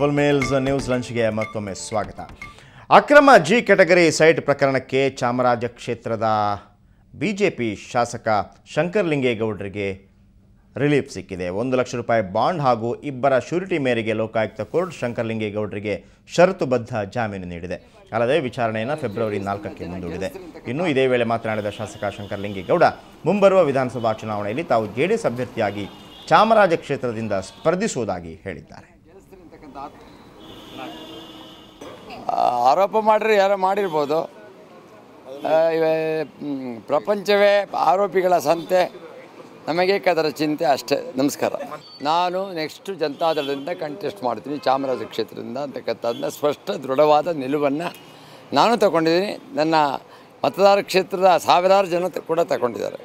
full mails news ಲಂಚ್ಗೆ ಮತ್ತೊಮ್ಮೆ ಸ್ವಾಗತ ಅಕ್ರಮ ಜಿ ಕೆಟಗರಿ ಸೈಟ್ ಪ್ರಕರಣಕ್ಕೆ ಚಾಮರಾಜ ಕ್ಷೇತ್ರದ ಬಿಜೆಪಿ ಶಾಸಕ ಶಂಕರಲಿಂಗೇಗೌಡರಿಗೆ ರಿಲೀಫ್ ಸಿಕ್ಕಿದೆ ಒಂದು ಲಕ್ಷ ರೂಪಾಯಿ ಬಾಂಡ್ ಹಾಗೂ ಇಬ್ಬರ ಶ್ಯೂರಿಟಿ ಮೇರೆಗೆ ಲೋಕಾಯುಕ್ತ ಕೋರ್ಟ್ ಶಂಕರಲಿಂಗೇಗೌಡರಿಗೆ ಷರತ್ತುಬದ್ಧ ಜಾಮೀನು ನೀಡಿದೆ ಅಲ್ಲದೆ ವಿಚಾರಣೆಯನ್ನು ಫೆಬ್ರವರಿ ನಾಲ್ಕಕ್ಕೆ ಮುಂದೂಡಿದೆ ಇನ್ನು ಇದೇ ವೇಳೆ ಮಾತನಾಡಿದ ಶಾಸಕ ಶಂಕರ್ಲಿಂಗೇಗೌಡ ಮುಂಬರುವ ವಿಧಾನಸಭಾ ಚುನಾವಣೆಯಲ್ಲಿ ತಾವು ಜೆಡಿಎಸ್ ಅಭ್ಯರ್ಥಿಯಾಗಿ ಚಾಮರಾಜ ಕ್ಷೇತ್ರದಿಂದ ಸ್ಪರ್ಧಿಸುವುದಾಗಿ ಹೇಳಿದ್ದಾರೆ ಆರೋಪ ಮಾಡಿರಿ ಯಾರೋ ಮಾಡಿರ್ಬೋದು ಪ್ರಪಂಚವೇ ಆರೋಪಿಗಳ ಸಂತೆ ನಮಗೆ ಕದರ ಚಿಂತೆ ಅಷ್ಟೇ ನಮಸ್ಕಾರ ನಾನು ನೆಕ್ಸ್ಟ್ ಜನತಾದಳದಿಂದ ಕಂಟೆಸ್ಟ್ ಮಾಡ್ತೀನಿ ಚಾಮರಾಜ ಕ್ಷೇತ್ರದಿಂದ ಅಂತಕ್ಕಂಥದ್ದನ್ನ ಸ್ಪಷ್ಟ ದೃಢವಾದ ನಿಲುವನ್ನು ನಾನು ತಗೊಂಡಿದ್ದೀನಿ ನನ್ನ ಮತದಾರ ಕ್ಷೇತ್ರದ ಸಾವಿರಾರು ಜನ ಕೂಡ ತಗೊಂಡಿದ್ದಾರೆ